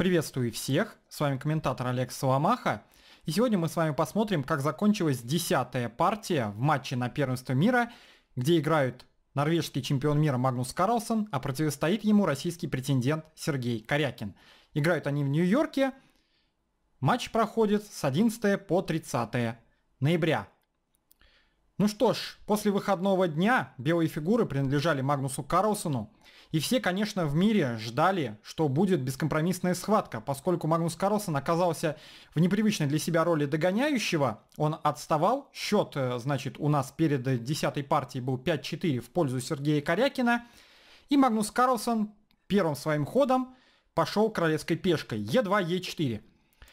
Приветствую всех, с вами комментатор Олег Соломаха. И сегодня мы с вами посмотрим, как закончилась десятая партия в матче на первенство мира, где играют норвежский чемпион мира Магнус Карлсон, а противостоит ему российский претендент Сергей Корякин. Играют они в Нью-Йорке. Матч проходит с 11 по 30 ноября. Ну что ж, после выходного дня белые фигуры принадлежали Магнусу Карлсону, и все, конечно, в мире ждали, что будет бескомпромиссная схватка, поскольку Магнус Карлсон оказался в непривычной для себя роли догоняющего. Он отставал. Счет, э, значит, у нас перед э, десятой партией был 5-4 в пользу Сергея Корякина. И Магнус Карлсон первым своим ходом пошел королевской пешкой Е2, Е4.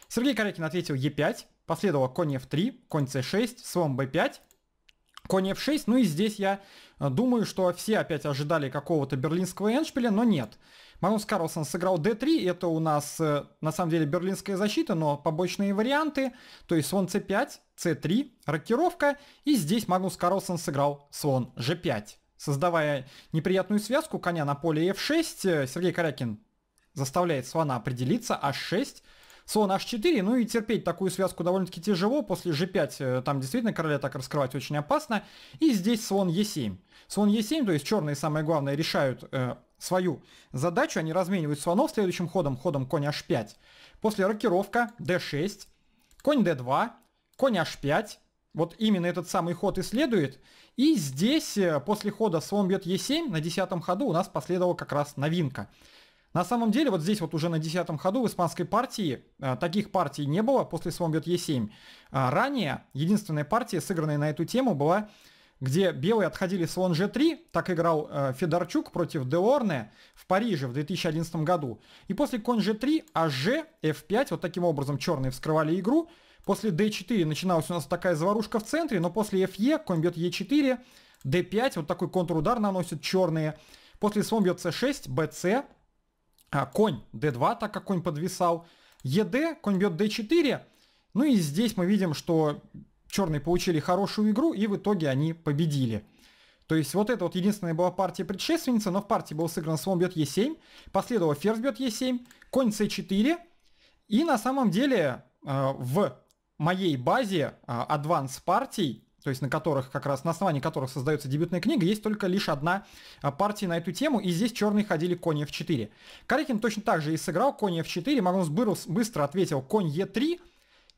Сергей Корякин ответил Е5, последовало конь F3, конь c6, слон b5, конь f6. Ну и здесь я э, думаю, что все опять ожидали какого-то берлинского эншпиля, но нет. Магнус Карлсон сыграл d3, это у нас э, на самом деле берлинская защита, но побочные варианты, то есть слон c5, c3, рокировка, и здесь Магнус Карлсон сыграл слон g5. Создавая неприятную связку коня на поле f6, э, Сергей Корякин заставляет слона определиться, h6, а слон h4, ну и терпеть такую связку довольно-таки тяжело, после g5 э, там действительно короля так раскрывать очень опасно, и здесь слон e7. Слон e7, то есть черные, самое главное, решают э, свою задачу, они разменивают слонов следующим ходом, ходом конь h5. После рокировка d6, конь d2, конь h5, вот именно этот самый ход и следует. И здесь э, после хода слон бьет e7 на 10 ходу у нас последовала как раз новинка. На самом деле, вот здесь вот уже на 10 ходу в испанской партии э, таких партий не было, после слон бьет Е7. А, ранее единственная партия, сыгранная на эту тему, была где белые отходили слон g3, так играл э, Федорчук против деорне в Париже в 2011 году. И после конь g3, hg, f5, вот таким образом черные вскрывали игру. После d4 начиналась у нас такая заварушка в центре, но после fe конь бьет e4, d5, вот такой контрудар наносят черные. После слон бьет c6, bc, а, конь d2, так как конь подвисал, ед, конь бьет d4. Ну и здесь мы видим, что черные получили хорошую игру, и в итоге они победили. То есть вот это вот единственная была партия предшественница но в партии был сыгран слон бьет e7, последовало ферзь бьет e7, конь c4, и на самом деле а, в моей базе адванс партий то есть на которых как раз на основании которых создается дебютная книга, есть только лишь одна а, партия на эту тему, и здесь черные ходили конь f4. Карикин точно так же и сыграл конь f4, Магнус Бырлс быстро ответил конь e3,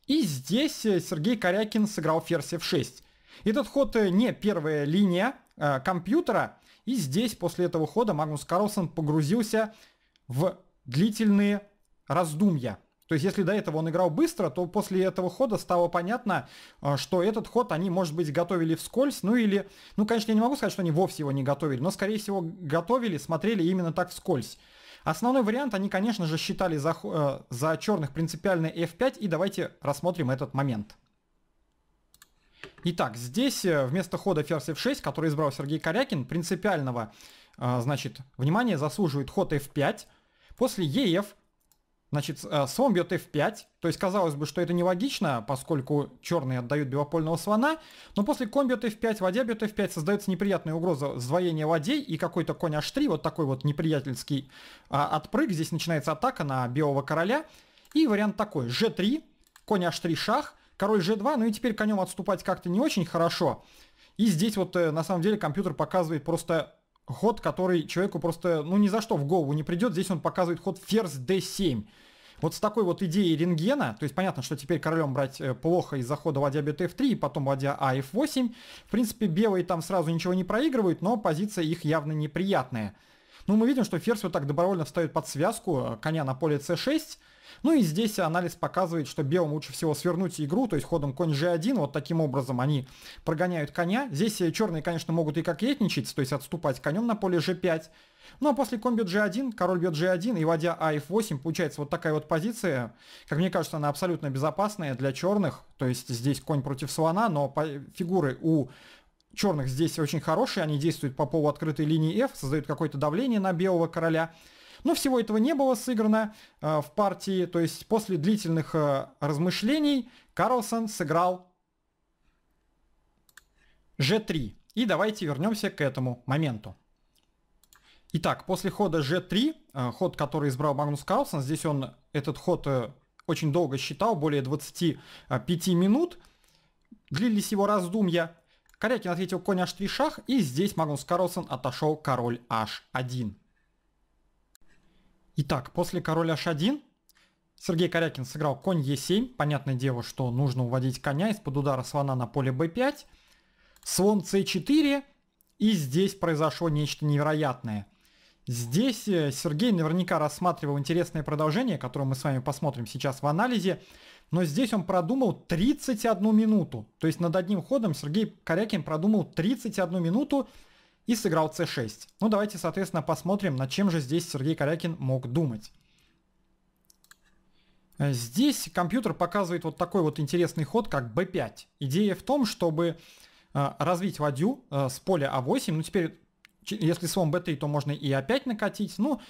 и здесь э, Сергей Корякин сыграл ферзь f6. Этот ход э, не первая линия э, компьютера, и здесь после этого хода Магнус Карлсон погрузился в длительные раздумья – то есть если до этого он играл быстро, то после этого хода стало понятно, э, что этот ход они, может быть, готовили вскользь, ну или, ну, конечно, я не могу сказать, что они вовсе его не готовили, но, скорее всего, готовили, смотрели именно так вскользь. Основной вариант они, конечно же, считали за, э, за черных принципиальный F5, и давайте рассмотрим этот момент. Итак, здесь э, вместо хода ферзь F6, который избрал Сергей Корякин, принципиального, э, значит, внимание заслуживает ход F5, после EF Значит, слон э, бьет f5, то есть казалось бы, что это нелогично, поскольку черные отдают белопольного слона, но после конь бьет f5, ладья бьет f5, создается неприятная угроза сдвоения ладей и какой-то конь h3, вот такой вот неприятельский а, отпрыг, здесь начинается атака на белого короля, и вариант такой, g3, конь h3 шах, король g2, ну и теперь конем отступать как-то не очень хорошо, и здесь вот э, на самом деле компьютер показывает просто ход, который человеку просто, ну, ни за что в голову не придет. Здесь он показывает ход ферзь d7. Вот с такой вот идеей рентгена, то есть понятно, что теперь королем брать э, плохо из-за хода ладья бьет 3 потом ладья а f8. В принципе, белые там сразу ничего не проигрывают, но позиция их явно неприятная. Ну, мы видим, что ферзь вот так добровольно встает под связку э, коня на поле c6, ну и здесь анализ показывает, что белым лучше всего свернуть игру, то есть ходом конь g1, вот таким образом они прогоняют коня. Здесь э, черные, конечно, могут и как кокетничать, то есть отступать конем на поле g5. Ну а после конь g1, король бьет g1, и вводя а f8, получается вот такая вот позиция. Как мне кажется, она абсолютно безопасная для черных, то есть здесь конь против слона, но фигуры у черных здесь очень хорошие, они действуют по полу открытой линии f, создают какое-то давление на белого короля. Но всего этого не было сыграно э, в партии, то есть после длительных э, размышлений Карлсон сыграл g3. И давайте вернемся к этому моменту. Итак, после хода g3, э, ход, который избрал Магнус Карлсон, здесь он этот ход очень долго считал, более 25 минут, длились его раздумья. Корякин ответил конь h3 шах, и здесь Магнус Карлсон отошел король h1. Итак, после короля h1 Сергей Корякин сыграл конь e7. Понятное дело, что нужно уводить коня из-под удара слона на поле b5. Слон c4. И здесь произошло нечто невероятное. Здесь э, Сергей наверняка рассматривал интересное продолжение, которое мы с вами посмотрим сейчас в анализе. Но здесь он продумал 31 минуту. То есть над одним ходом Сергей Корякин продумал 31 минуту, и сыграл c6. Ну давайте, соответственно, посмотрим, над чем же здесь Сергей Корякин мог думать. Э, здесь компьютер показывает вот такой вот интересный ход, как b5. Идея в том, чтобы э, развить ладью э, с поля а8. Ну теперь, если слон b3, то можно и опять а накатить. Ну,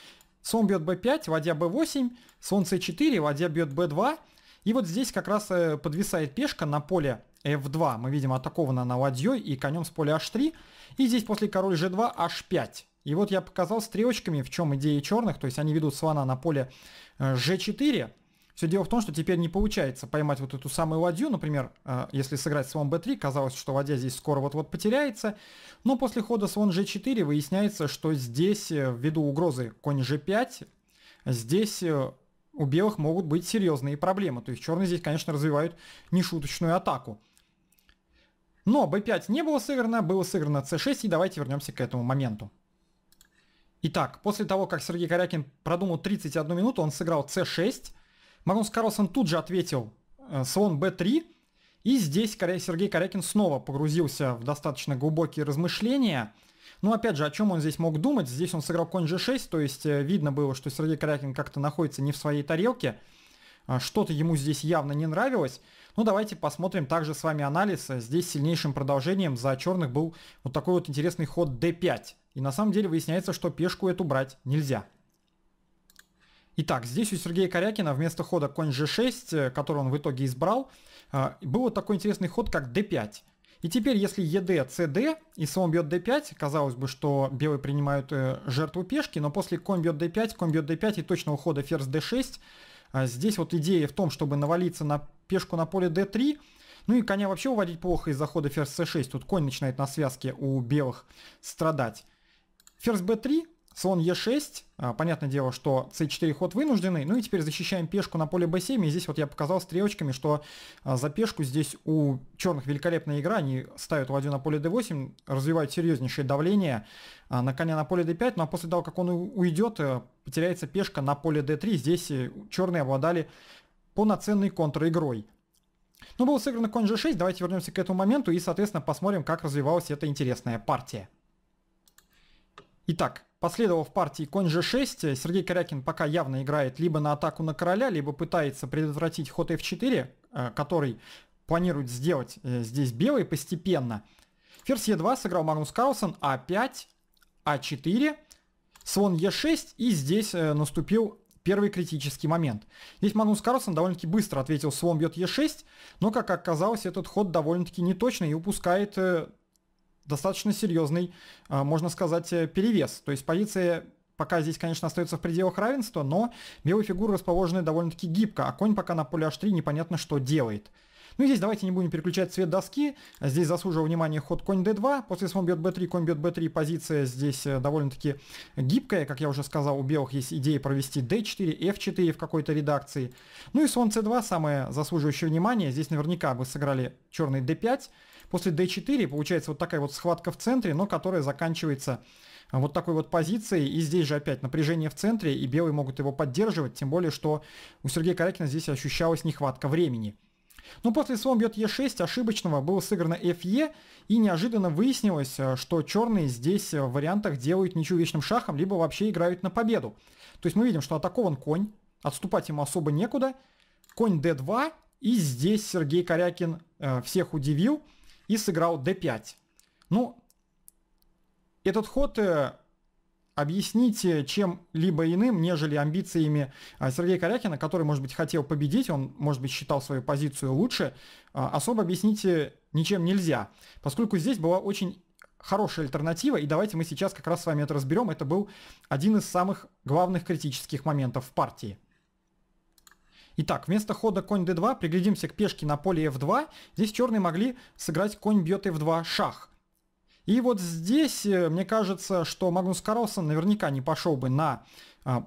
слон бьет b5, ладья b8, слон c4, ладья бьет b2. И вот здесь как раз подвисает пешка на поле f2. Мы видим атакована она ладьей и конем с поля h3. И здесь после король g2 h5. И вот я показал стрелочками, в чем идея черных, то есть они ведут слона на поле э, g4. Все дело в том, что теперь не получается поймать вот эту самую ладью, например, э, если сыграть слон b3, казалось, что ладья здесь скоро вот-вот потеряется, но после хода слон g4 выясняется, что здесь, э, ввиду угрозы конь g5, здесь у белых могут быть серьезные проблемы, то есть черные здесь, конечно, развивают нешуточную атаку. Но b5 не было сыграно, было сыграно c6, и давайте вернемся к этому моменту. Итак, после того, как Сергей Корякин продумал 31 минуту, он сыграл c6. Магнус Карлсон тут же ответил э, слон b3. И здесь Сергей Корякин снова погрузился в достаточно глубокие размышления. Ну, опять же, о чем он здесь мог думать? Здесь он сыграл конь g6, то есть э, видно было, что Сергей Корякин как-то находится не в своей тарелке. А, что-то ему здесь явно не нравилось. Ну, давайте посмотрим также с вами анализ. Здесь сильнейшим продолжением за черных был вот такой вот интересный ход d5. И на самом деле выясняется, что пешку эту брать нельзя. Итак, здесь у Сергея Корякина вместо хода конь g6, э, который он в итоге избрал, э, был вот такой интересный ход, как d5. И теперь, если ед, cd, и слон бьет d5, казалось бы, что белые принимают э, жертву пешки, но после конь бьет d5, конь бьет d5 и точного хода ферзь d6, а здесь вот идея в том, чтобы навалиться на пешку на поле d3, ну и коня вообще уводить плохо из-за хода ферзь c6. Тут конь начинает на связке у белых страдать. Ферзь b3, слон Е6, а, понятное дело, что c4 ход вынужденный, ну и теперь защищаем пешку на поле b7, и здесь вот я показал стрелочками, что а, за пешку здесь у черных великолепная игра, они ставят ладью на поле d8, развивают серьезнейшее давление а, на коня на поле d5, ну а после того, как он уйдет, э, потеряется пешка на поле d3, здесь э, черные обладали полноценной контр-игрой. Ну, был сыгран конь g6, давайте вернемся к этому моменту и, соответственно, посмотрим, как развивалась эта интересная партия. Итак, Последовав партии конь g6, Сергей Корякин пока явно играет либо на атаку на короля, либо пытается предотвратить ход f4, э, который планирует сделать э, здесь белый постепенно. Ферзь e2 сыграл Магнус Карлсон, а5, а4, слон e6, и здесь э, наступил первый критический момент. Здесь Магнус Карлсон довольно-таки быстро ответил, слон бьет e6, но, как оказалось, этот ход довольно-таки неточный и упускает достаточно серьезный, а, можно сказать, э, перевес. То есть позиция пока здесь, конечно, остается в пределах равенства, но белые фигуры расположены довольно-таки гибко, а конь пока на поле h3 непонятно что делает. Ну и здесь давайте не будем переключать цвет доски. Здесь заслужил внимание ход конь d2. После слон бьет b3, конь бьет b3. Позиция здесь э, довольно-таки гибкая. Как я уже сказал, у белых есть идея провести d4, f4 в какой-то редакции. Ну и слон c2, самое заслуживающее внимания. Здесь наверняка бы сыграли черный d5. После d4 получается вот такая вот схватка в центре, но которая заканчивается э, вот такой вот позицией И здесь же опять напряжение в центре, и белые могут его поддерживать, тем более, что у Сергея Корякина здесь ощущалась нехватка времени. Но ну, после слон бьет Е6 ошибочного было сыграно ФЕ, и неожиданно выяснилось, э, что черные здесь э, в вариантах делают ничью вечным шахом, либо вообще играют на победу. То есть мы видим, что атакован конь, отступать ему особо некуда, конь d2, и здесь Сергей Корякин э, всех удивил – и сыграл d5. Ну, этот ход э, объясните чем-либо иным, нежели амбициями э, Сергея Корякина, который, может быть, хотел победить, он, может быть, считал свою позицию лучше, э, особо объясните ничем нельзя, поскольку здесь была очень хорошая альтернатива, и давайте мы сейчас как раз с вами это разберем. Это был один из самых главных критических моментов в партии. Итак, вместо хода конь d2 приглядимся к пешке на поле f2. Здесь черные могли сыграть конь бьет f2 шах. И вот здесь, э, мне кажется, что Магнус Карлсон наверняка не пошел бы на а,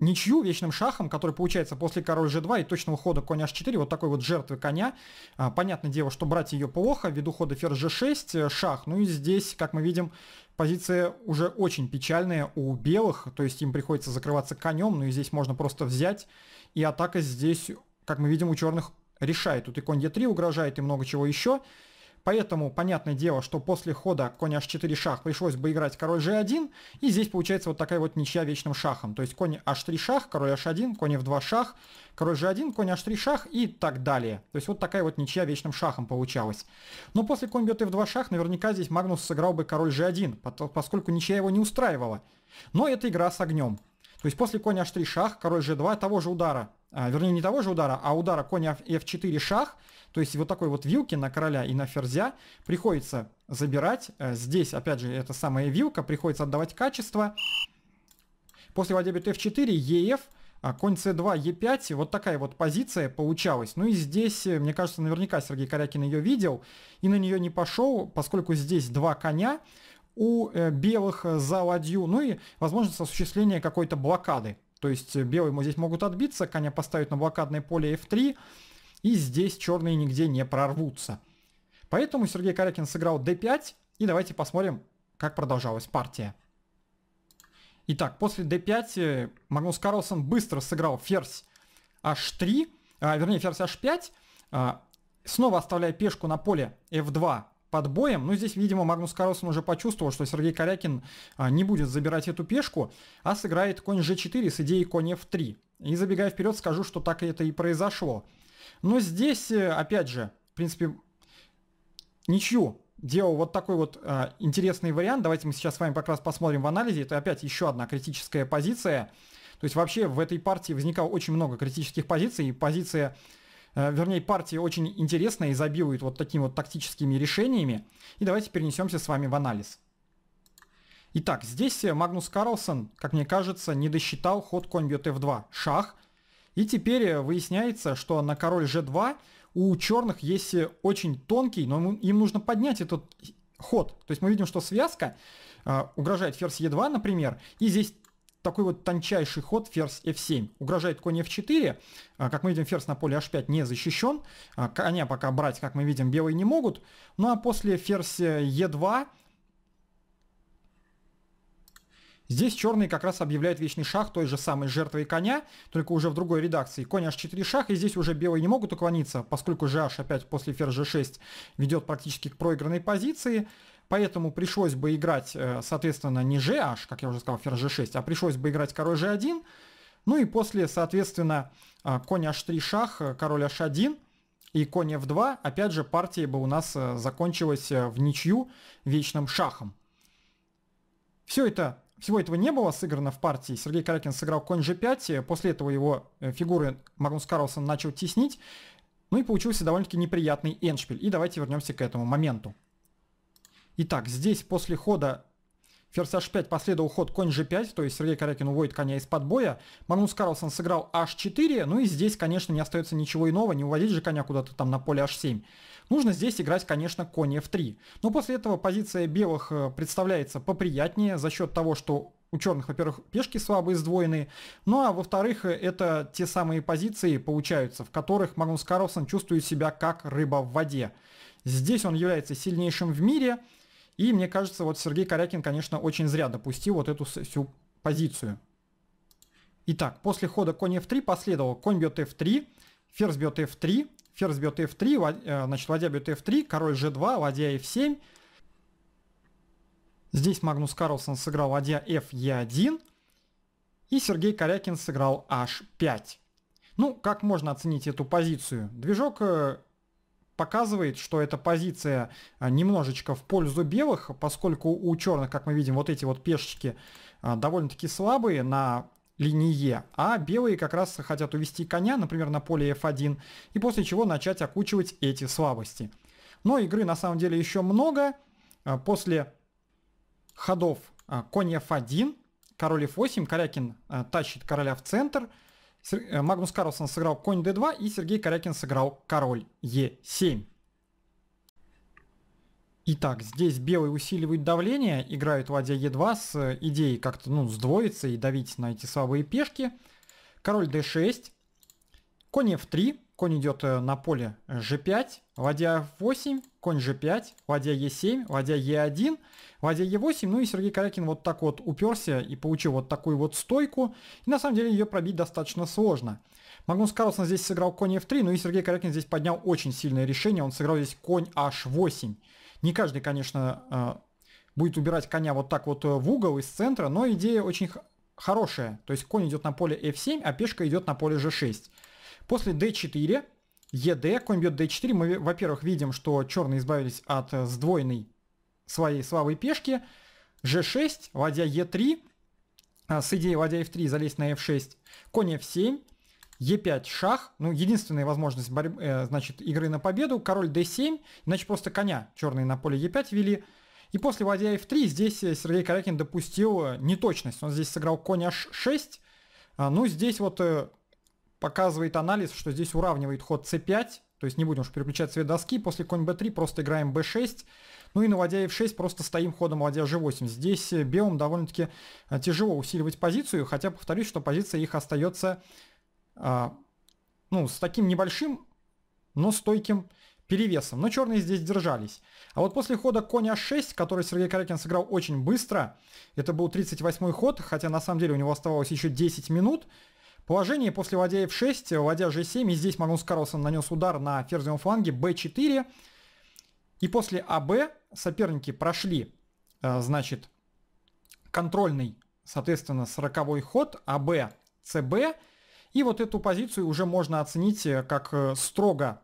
ничью вечным шахом, который получается после король g2 и точного хода конь h4, вот такой вот жертвы коня. А, понятное дело, что брать ее плохо, ввиду хода ферзь g6, э, шах. Ну и здесь, как мы видим, позиция уже очень печальная у белых, то есть им приходится закрываться конем, ну и здесь можно просто взять. И атака здесь, как мы видим, у черных решает. Тут и конь d3 угрожает, и много чего еще. Поэтому, понятное дело, что после хода конь h4 шах пришлось бы играть король g1, и здесь получается вот такая вот ничья вечным шахом. То есть конь h3 шах, король h1, конь f2 шах, король g1, конь h3 шах и так далее. То есть вот такая вот ничья вечным шахом получалась. Но после конь бьет f2 шах наверняка здесь Магнус сыграл бы король g1, поскольку ничья его не устраивала. Но это игра с огнем. То есть после конь h3 шах, король g2 того же удара. А, вернее не того же удара, а удара коня f4 шах, то есть вот такой вот вилки на короля и на ферзя приходится забирать. Э, здесь, опять же, это самая вилка, приходится отдавать качество. После ладья f4, ef, конь c2, e5, вот такая вот позиция получалась. Ну и здесь, э, мне кажется, наверняка Сергей Корякин ее видел и на нее не пошел, поскольку здесь два коня у э, белых за ладью, ну и возможность осуществления какой-то блокады. То есть э, белые здесь могут отбиться, коня поставить на блокадное поле f3, и здесь черные нигде не прорвутся. Поэтому Сергей Карякин сыграл d5, и давайте посмотрим, как продолжалась партия. Итак, после d5 э, Магнус Карлсон быстро сыграл ферзь h3, а, вернее ферзь h5, а, снова оставляя пешку на поле f2 под боем. Ну, здесь, видимо, Магнус Карлсон уже почувствовал, что Сергей Корякин а, не будет забирать эту пешку, а сыграет конь g4 с идеей конь f3. И забегая вперед, скажу, что так это и произошло. Но здесь, э, опять же, в принципе, ничью делал вот такой вот э, интересный вариант. Давайте мы сейчас с вами как раз посмотрим в анализе. Это опять еще одна критическая позиция. То есть вообще в этой партии возникало очень много критических позиций, и позиция Э, вернее, партии очень интересно и забивает вот такими вот тактическими решениями. И давайте перенесемся с вами в анализ. Итак, здесь э, Магнус Карлсон, как мне кажется, не досчитал ход конь бьет f2, шах. И теперь э, выясняется, что на король g2 у черных есть очень тонкий, но им нужно поднять этот ход. То есть мы видим, что связка э, угрожает ферзь e2, например, и здесь такой вот тончайший ход ферзь f7. Угрожает конь f4. А, как мы видим, ферзь на поле h5 не защищен. А, коня пока брать, как мы видим, белые не могут. Ну а после ферзь e2 э, Здесь черные как раз объявляют вечный шах той же самой жертвой коня, только уже в другой редакции. Конь h4 шах, и здесь уже белые не могут уклониться, поскольку же h опять после ферзь g6 ведет практически к проигранной позиции поэтому пришлось бы играть, э, соответственно, не gh, как я уже сказал, ферзь g6, а пришлось бы играть король g1, ну и после, соответственно, э, конь h3 шах, э, король h1 и конь f2, опять же, партия бы у нас закончилась в ничью вечным шахом. Все это, всего этого не было сыграно в партии. Сергей Карякин сыграл конь g5, после этого его фигуры Магнус Карлсон начал теснить, ну и получился довольно-таки неприятный эндшпиль. И давайте вернемся к этому моменту. Итак, здесь после хода ферзь h5 последовал ход конь g5, то есть Сергей Корякин уводит коня из-под боя. Магнус Карлсон сыграл h4, ну и здесь, конечно, не остается ничего иного, не уводить же коня куда-то там на поле h7. Нужно здесь играть, конечно, конь f3. Но после этого позиция белых э, представляется поприятнее за счет того, что у черных, во-первых, пешки слабые, сдвоенные, ну а во-вторых, э, это те самые позиции получаются, в которых Магнус Карлсон чувствует себя как рыба в воде. Здесь он является сильнейшим в мире – и мне кажется, вот Сергей Корякин, конечно, очень зря допустил вот эту всю позицию. Итак, после хода конь f3 последовал конь бьет f3, ферзь бьет f3, ферзь бьет f3, э, значит, ладья бьет f3, король g2, ладья f7. Здесь Магнус Карлсон сыграл ладья f e1, и Сергей Корякин сыграл h5. Ну, как можно оценить эту позицию? Движок э, показывает, что эта позиция а, немножечко в пользу белых, поскольку у черных, как мы видим, вот эти вот пешечки а, довольно-таки слабые на линии Е, а белые как раз хотят увести коня, например, на поле F1, и после чего начать окучивать эти слабости. Но игры на самом деле еще много. А, после ходов конь F1, король F8, Корякин тащит короля в центр – Э, Магнус Карлсон сыграл конь d2 и Сергей Корякин сыграл король e7. Итак, здесь белый усиливает давление, играют ладья e2 с э, идеей как-то ну, сдвоиться и давить на эти слабые пешки. Король d6, конь f3, конь идет э, на поле g5, ладья 8, конь g5, ладья e7, ладья e1, ладья e8, ну и Сергей Корякин вот так вот уперся и получил вот такую вот стойку, и на самом деле ее пробить достаточно сложно. Магнус Карлсон здесь сыграл конь f3, ну и Сергей Корякин здесь поднял очень сильное решение, он сыграл здесь конь h8. Не каждый, конечно, э, будет убирать коня вот так вот э, в угол из центра, но идея очень хорошая, то есть конь идет на поле f7, а пешка идет на поле g6. После d4 Ед конь бьет D4, мы, во-первых, видим, что черные избавились от э, сдвоенной своей слабой пешки. G6, ладья E3, а, с идеей ладья F3 залезть на F6, конь F7, Е5 шах, ну, единственная возможность борьбы, э, значит, игры на победу, король d7, значит просто коня черные на поле Е5 вели. И после ладья f3 здесь э, Сергей Корякин допустил неточность. Он здесь сыграл конь h6, а, ну, здесь вот показывает анализ, что здесь уравнивает ход c5, то есть не будем уж переключать цвет доски, после конь b3 просто играем b6, ну и на ладья f6 просто стоим ходом ладья g8. Здесь э, белым довольно-таки э, тяжело усиливать позицию, хотя повторюсь, что позиция их остается а, ну, с таким небольшим, но стойким перевесом. Но черные здесь держались. А вот после хода коня 6, который Сергей Карякин сыграл очень быстро, это был 38 ход, хотя на самом деле у него оставалось еще 10 минут, положении после ладья f6, ладья g7, и здесь Магнус Карлсон нанес удар на ферзевом фланге b4, и после АБ соперники прошли, э, значит, контрольный, соответственно, 40 ход, АБ, cb и вот эту позицию уже можно оценить э, как э, строго,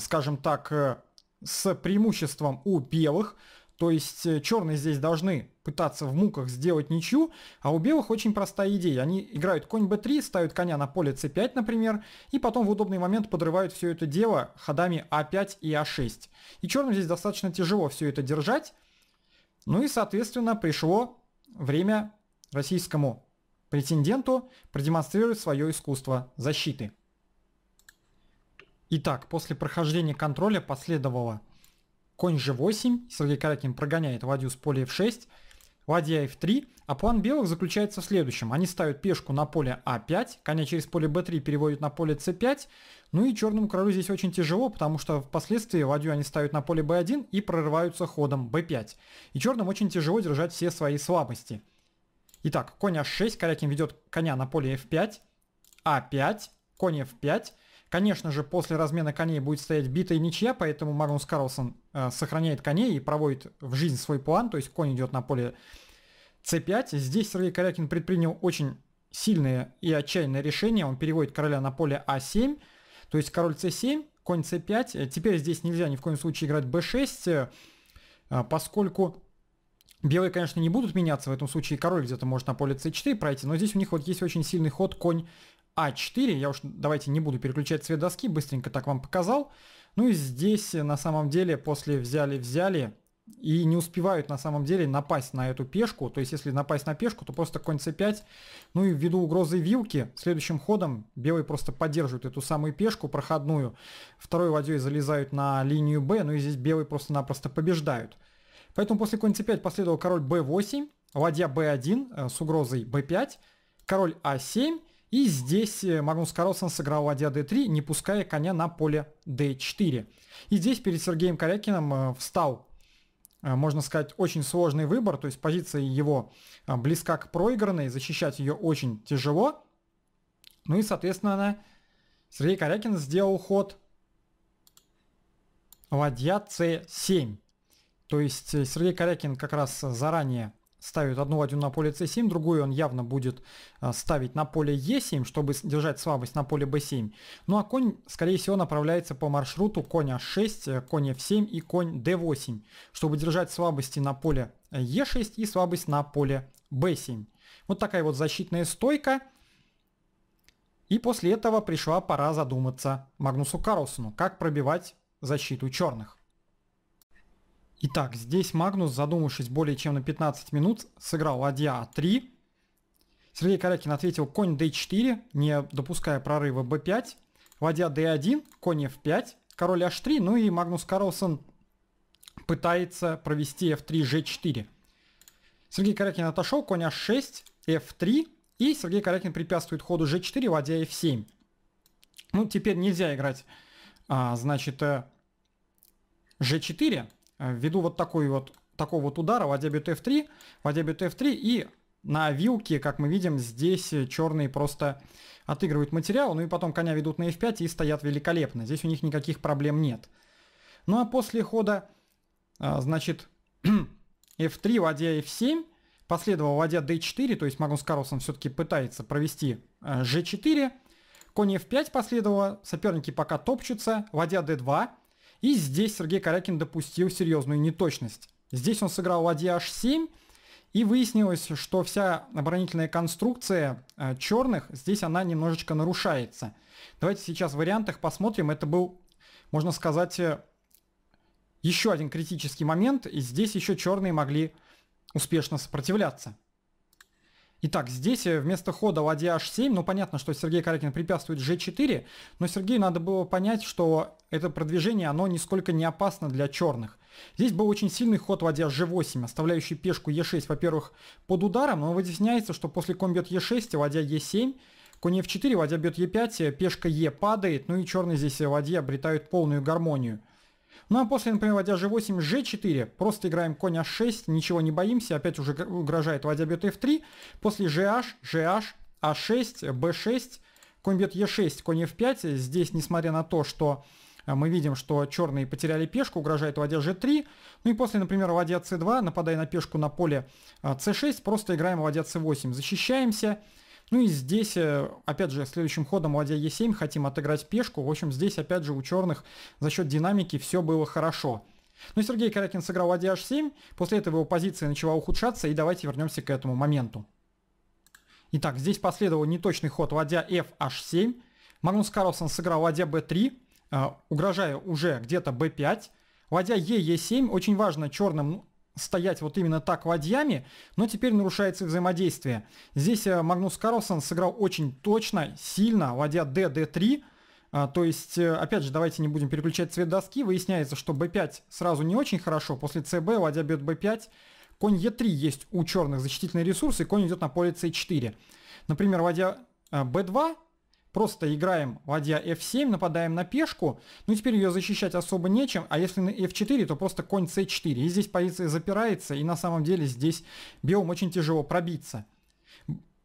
скажем так, с преимуществом у белых, то есть э, черные здесь должны пытаться в муках сделать ничью, а у белых очень простая идея. Они играют конь b3, ставят коня на поле c5, например, и потом в удобный момент подрывают все это дело ходами a5 а и a6. А и черным здесь достаточно тяжело все это держать. Ну и, соответственно, пришло время российскому претенденту продемонстрировать свое искусство защиты. Итак, после прохождения контроля последовало конь g8, Сергей Карякин прогоняет ладью с поля f6, ладья f3, а план белых заключается в следующем. Они ставят пешку на поле a а 5 коня через поле b3 переводят на поле c5, ну и черному королю здесь очень тяжело, потому что впоследствии ладью они ставят на поле b1 и прорываются ходом b5. И черным очень тяжело держать все свои слабости. Итак, конь h6, Карякин ведет коня на поле f5, a 5 конь f5, Конечно же, после размена коней будет стоять битая ничья, поэтому Марунс Карлсон э, сохраняет коней и проводит в жизнь свой план, то есть конь идет на поле c5. Здесь Сергей Корякин предпринял очень сильное и отчаянное решение. Он переводит короля на поле а7, то есть король c7, конь c5. Э, теперь здесь нельзя ни в коем случае играть b6, э, а поскольку белые, конечно, не будут меняться в этом случае. Король где-то может на поле c4 пройти, но здесь у них вот есть очень сильный ход конь а4. Я уж давайте не буду переключать цвет доски, быстренько так вам показал. Ну и здесь э, на самом деле после взяли-взяли и не успевают на самом деле напасть на эту пешку. То есть если напасть на пешку, то просто конь c5. Ну и ввиду угрозы вилки, следующим ходом белые просто поддерживают эту самую пешку проходную. Второй ладьей залезают на линию b, ну и здесь белые просто-напросто побеждают. Поэтому после конь c5 последовал король b8, ладья b1 э, с угрозой b5, король a7, а и здесь э, Магнус Карлсон сыграл ладья d3, не пуская коня на поле d4. И здесь перед Сергеем Корякиным э, встал, э, можно сказать, очень сложный выбор, то есть позиция его близка к проигранной, защищать ее очень тяжело. Ну и, соответственно, Сергей Корякин сделал ход ладья c7. То есть Сергей Корякин как раз заранее ставит одну ладью на поле c7, другую он явно будет а, ставить на поле e7, чтобы держать слабость на поле b7. Ну а конь, скорее всего, направляется по маршруту конь h6, а э, конь f7 и конь d8, чтобы держать слабости на поле e6 э, и слабость на поле b7. Вот такая вот защитная стойка. И после этого пришла пора задуматься Магнусу Карлсону, как пробивать защиту черных. Итак, здесь Магнус, задумавшись более чем на 15 минут, сыграл ладья А3. Сергей Корякин ответил конь d4, не допуская прорыва b5. Ладья d1, конь f5, король h3, ну и Магнус Карлсон пытается провести f3, g4. Сергей Корякин отошел, конь h6, f3, и Сергей Корякин препятствует ходу g4, ладья f7. Ну, теперь нельзя играть, а, значит, g4, э, Э, ввиду вот такой вот такого вот удара ладья бьет f3, ладья бьет f3 и на вилке, как мы видим, здесь черные просто отыгрывают материал, ну и потом коня ведут на f5 и стоят великолепно. Здесь у них никаких проблем нет. Ну а после хода, э, значит, f3, ладья f7, последовал ладья d4, то есть Магнус Карлсон все-таки пытается провести э, g4, конь f5 последовало, соперники пока топчутся, ладья d2, и здесь Сергей Корякин допустил серьезную неточность. Здесь он сыграл ладья h7, и выяснилось, что вся оборонительная конструкция э, черных, здесь она немножечко нарушается. Давайте сейчас в вариантах посмотрим. Это был, можно сказать, э, еще один критический момент, и здесь еще черные могли успешно сопротивляться. Итак, здесь э, вместо хода ладья h7, ну понятно, что Сергей Карякин препятствует g4, но Сергею надо было понять, что это продвижение, оно нисколько не опасно для черных. Здесь был очень сильный ход ладья g8, оставляющий пешку e6, во-первых, под ударом, но выясняется, что после конь e6 ладья e7, конь f4, ладья бьет e5, э, пешка e падает, ну и черные здесь э, ладьи обретают полную гармонию. Ну а после, например, ладья g8, g4, просто играем конь h6, ничего не боимся, опять уже угрожает ладья бьет f3, после gh, gh, a6, b6, конь бьет e6, конь f5, здесь, несмотря на то, что э, мы видим, что черные потеряли пешку, угрожает ладья g3. Ну и после, например, ладья c2, нападая на пешку на поле c6, э, просто играем ладья c8. Защищаемся, ну и здесь, э, опять же, следующим ходом ладья Е7 хотим отыграть пешку. В общем, здесь, опять же, у черных за счет динамики все было хорошо. Ну и Сергей Карякин сыграл ладья H7, после этого его позиция начала ухудшаться, и давайте вернемся к этому моменту. Итак, здесь последовал неточный ход ладья F H7, Магнус Карлсон сыграл ладья B3, э, угрожая уже где-то B5, Ладья Е, 7 очень важно черным стоять вот именно так ладьями, но теперь нарушается их взаимодействие. Здесь э, Магнус Карлсон сыграл очень точно, сильно, ладья d, d3, а, то есть, э, опять же, давайте не будем переключать цвет доски, выясняется, что b5 сразу не очень хорошо, после cb ладья бьет b5, конь e3 есть у черных защитительные ресурсы, и конь идет на поле c4. Например, ладья э, b2 просто играем ладья f7, нападаем на пешку, ну теперь ее защищать особо нечем, а если на f4, то просто конь c4. И здесь позиция запирается, и на самом деле здесь белым очень тяжело пробиться.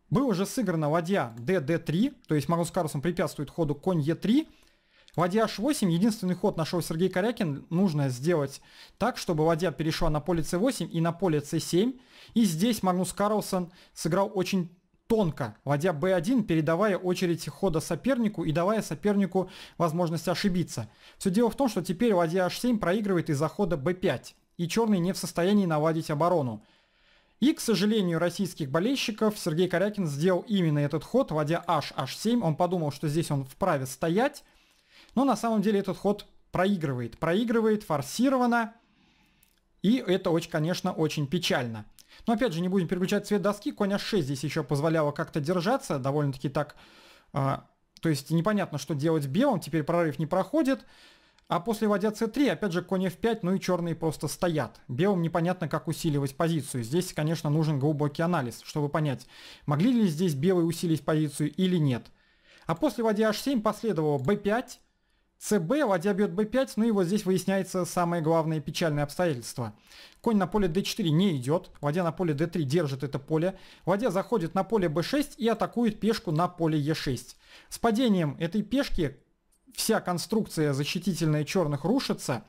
Было уже сыграно ладья dd3, то есть Марус Карлсон препятствует ходу конь e3, Ладья h8, единственный ход нашел Сергей Корякин, нужно сделать так, чтобы ладья перешла на поле c8 и на поле c7. И здесь Магнус Карлсон сыграл очень тонко, вводя b1, передавая очередь хода сопернику и давая сопернику возможность ошибиться. Все дело в том, что теперь ладья h7 проигрывает из-за хода b5, и черный не в состоянии наладить оборону. И, к сожалению, российских болельщиков Сергей Корякин сделал именно этот ход, вводя h, h7. Он подумал, что здесь он вправе стоять, но на самом деле этот ход проигрывает. Проигрывает форсированно, и это, очень, конечно, очень печально. Но опять же, не будем переключать цвет доски, конь h6 здесь еще позволяло как-то держаться, довольно-таки так... А, то есть непонятно, что делать белым, теперь прорыв не проходит. А после ладья c3, опять же, конь f5, ну и черные просто стоят. Белым непонятно, как усиливать позицию. Здесь, конечно, нужен глубокий анализ, чтобы понять, могли ли здесь белые усилить позицию или нет. А после ладья h7 последовало b5, ЦБ, ладья бьет b5, ну и вот здесь выясняется самое главное печальное обстоятельство. Конь на поле d4 не идет, ладья на поле d3 держит это поле, ладья заходит на поле b6 и атакует пешку на поле e6. С падением этой пешки вся конструкция защитительная черных рушится,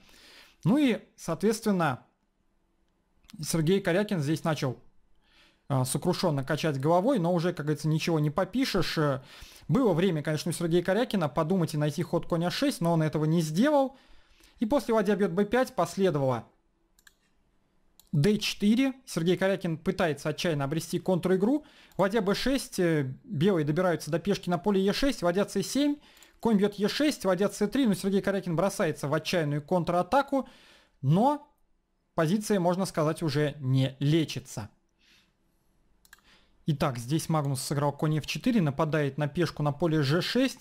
ну и, соответственно, Сергей Корякин здесь начал Э, сокрушенно качать головой, но уже, как говорится, ничего не попишешь. Э, было время, конечно, у Сергея Корякина подумать и найти ход коня 6, но он этого не сделал. И после ладья бьет b5 последовало d4. Сергей Корякин пытается отчаянно обрести контр-игру. Ладья b6, э, белые добираются до пешки на поле e6, ладья c7, конь бьет e6, ладья c3, но Сергей Корякин бросается в отчаянную контратаку, но позиция, можно сказать, уже не лечится. Итак, здесь Магнус сыграл конь f4, нападает на пешку на поле g6.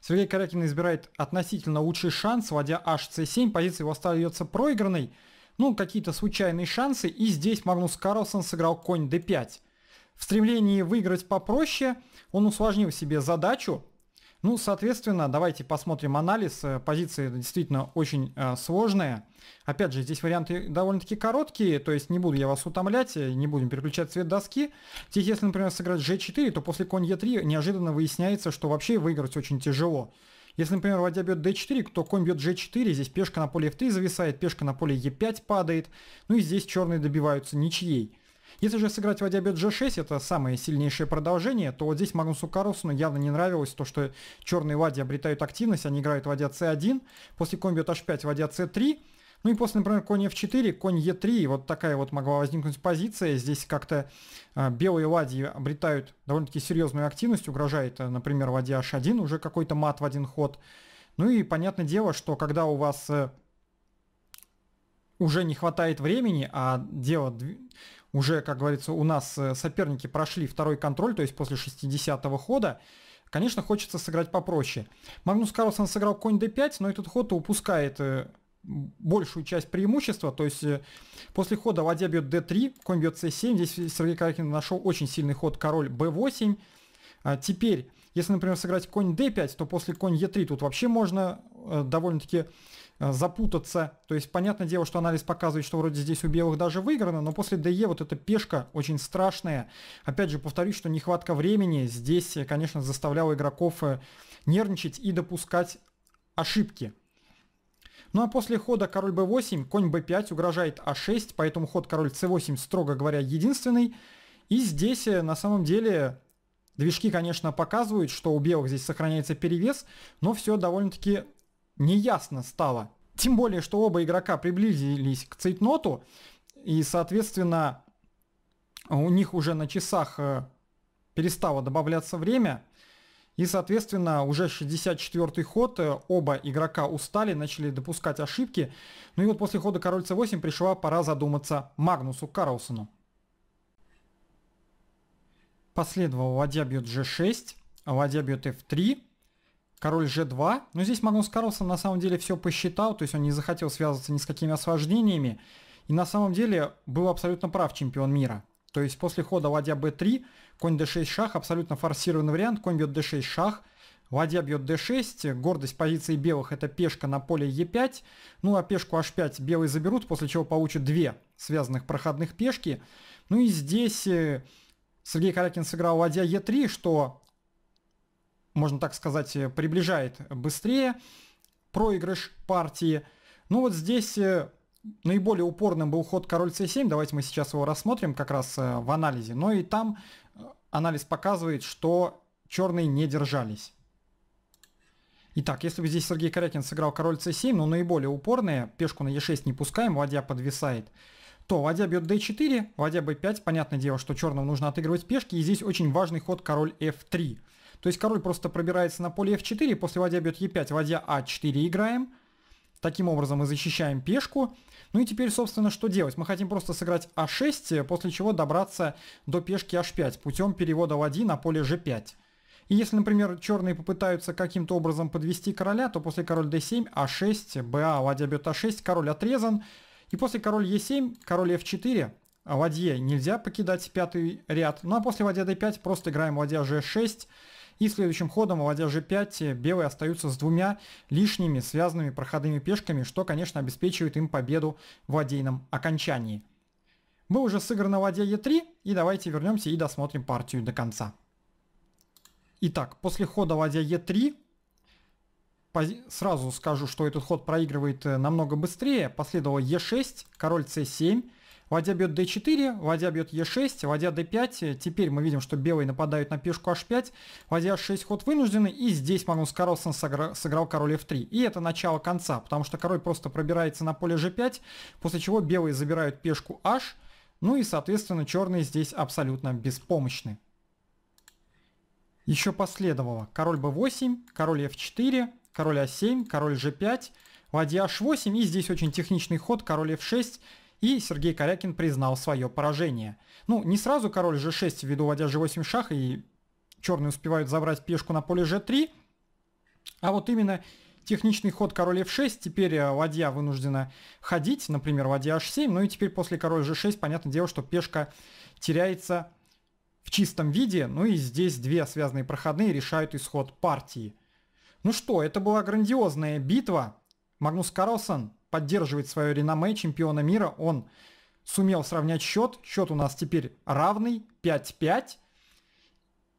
Сергей Карякин избирает относительно лучший шанс, вводя hc7, позиция его остается проигранной. Ну, какие-то случайные шансы, и здесь Магнус Карлсон сыграл конь d5. В стремлении выиграть попроще он усложнил себе задачу, ну, соответственно, давайте посмотрим анализ. Э, Позиции действительно очень э, сложные. Опять же, здесь варианты довольно-таки короткие, то есть не буду я вас утомлять, э, не будем переключать цвет доски. Здесь, если, например, сыграть g4, то после конь e3 неожиданно выясняется, что вообще выиграть очень тяжело. Если, например, ладья бьет d4, то конь бьет g4, здесь пешка на поле f3 зависает, пешка на поле e5 падает, ну и здесь черные добиваются ничьей. Если же сыграть ладья бьет g6, это самое сильнейшее продолжение, то вот здесь Магнусу Карлсону явно не нравилось то, что черные ладьи обретают активность, они играют ладья c1, после конь бьет h5, ладья c3, ну и после, например, конь f4, конь e3, и вот такая вот могла возникнуть позиция. Здесь как-то э, белые ладьи обретают довольно-таки серьезную активность, угрожает, а, например, ладья h1, уже какой-то мат в один ход. Ну и понятное дело, что когда у вас э, уже не хватает времени, а дело уже, как говорится, у нас э, соперники прошли второй контроль, то есть после 60-го хода, конечно, хочется сыграть попроще. Магнус Карлсон сыграл конь d5, но этот ход упускает э, большую часть преимущества, то есть э, после хода ладья бьет d3, конь бьет c7, здесь Сергей Каракин нашел очень сильный ход король b8, а теперь, если, например, сыграть конь d5, то после конь e3 тут вообще можно довольно-таки Э, запутаться. То есть, понятное дело, что анализ показывает, что вроде здесь у белых даже выиграно, но после ДЕ вот эта пешка очень страшная. Опять же, повторюсь, что нехватка времени здесь, э, конечно, заставляла игроков э, нервничать и допускать ошибки. Ну а после хода король b8, конь b5 угрожает а6, поэтому ход король c8, строго говоря, единственный. И здесь на самом деле движки, конечно, показывают, что у белых здесь сохраняется перевес, но все довольно-таки неясно стало. Тем более, что оба игрока приблизились к цейтноту, и, соответственно, у них уже на часах э, перестало добавляться время, и, соответственно, уже 64-й ход, э, оба игрока устали, начали допускать ошибки. Ну и вот после хода король c8 пришла пора задуматься Магнусу Карлсону. Последовал ладья бьет g6, ладья бьет f3, король g2. Но здесь Магнус Карлсон на самом деле все посчитал, то есть он не захотел связываться ни с какими осложнениями. И на самом деле был абсолютно прав чемпион мира. То есть после хода ладья b3, конь d6 шах, абсолютно форсированный вариант, конь бьет d6 шах, ладья бьет d6, гордость позиции белых это пешка на поле e5, ну а пешку h5 белые заберут, после чего получат две связанных проходных пешки. Ну и здесь э, Сергей Карякин сыграл ладья e3, что можно так сказать, э, приближает быстрее проигрыш партии. Ну вот здесь э, наиболее упорным был ход король c7, давайте мы сейчас его рассмотрим как раз э, в анализе. Но и там анализ показывает, что черные не держались. Итак, если бы здесь Сергей Корякин сыграл король c7, но наиболее упорные, пешку на e6 не пускаем, ладья подвисает, то ладья бьет d4, ладья b5, понятное дело, что черным нужно отыгрывать пешки, и здесь очень важный ход король f3. То есть король просто пробирается на поле f4, после ладья бьет e5, ладья а4 играем. Таким образом мы защищаем пешку. Ну и теперь, собственно, что делать? Мы хотим просто сыграть а6, после чего добраться до пешки h5 путем перевода ладьи на поле g5. И если, например, черные попытаются каким-то образом подвести короля, то после король d7, а6, ба, ладья бьет а6, король отрезан. И после король e7, король f4, ладье а нельзя покидать пятый ряд. Ну а после ладья d5 просто играем ладья g6, и следующим ходом, у ладья g5, белые остаются с двумя лишними связанными проходными пешками, что, конечно, обеспечивает им победу в ладейном окончании. Был уже сыграна ладья e3, и давайте вернемся и досмотрим партию до конца. Итак, после хода ладья e3 сразу скажу, что этот ход проигрывает э, намного быстрее. Последовало e6, король c7, Ладья бьет d4, ладья бьет e6, ладья d5. Теперь мы видим, что белые нападают на пешку h5. Ладья 6 ход вынужденный, и здесь Магнус Карлсон сыграл, сыграл король f3. И это начало конца, потому что король просто пробирается на поле g5, после чего белые забирают пешку h, ну и, соответственно, черные здесь абсолютно беспомощны. Еще последовало король b8, король f4, король a7, а король g5, ладья h8, и здесь очень техничный ход, король f6, и Сергей Корякин признал свое поражение. Ну, не сразу король g6 ввиду ладья g8 шаха и черные успевают забрать пешку на поле g3, а вот именно техничный ход король f6, теперь э, ладья вынуждена ходить, например, ладья h7, ну и теперь после король g6, понятное дело, что пешка теряется в чистом виде, ну и здесь две связанные проходные решают исход партии. Ну что, это была грандиозная битва. Магнус Карлсон поддерживает свое реноме чемпиона мира. Он сумел сравнять счет. Счет у нас теперь равный 5-5.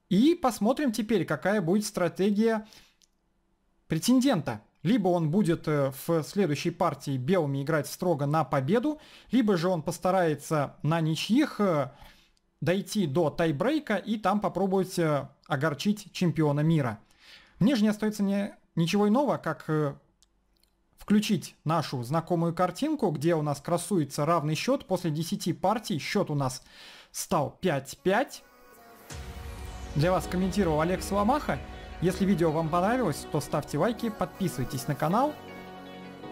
И посмотрим теперь, какая будет стратегия претендента. Либо он будет э, в следующей партии белыми играть строго на победу, либо же он постарается на ничьих э, дойти до тайбрейка и там попробовать э, огорчить чемпиона мира. Мне же не остается ни ничего иного, как включить нашу знакомую картинку, где у нас красуется равный счет после 10 партий. Счет у нас стал 5-5. Для вас комментировал Олег Соломаха. Если видео вам понравилось, то ставьте лайки, подписывайтесь на канал.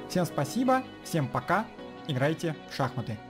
Всем спасибо, всем пока, играйте в шахматы.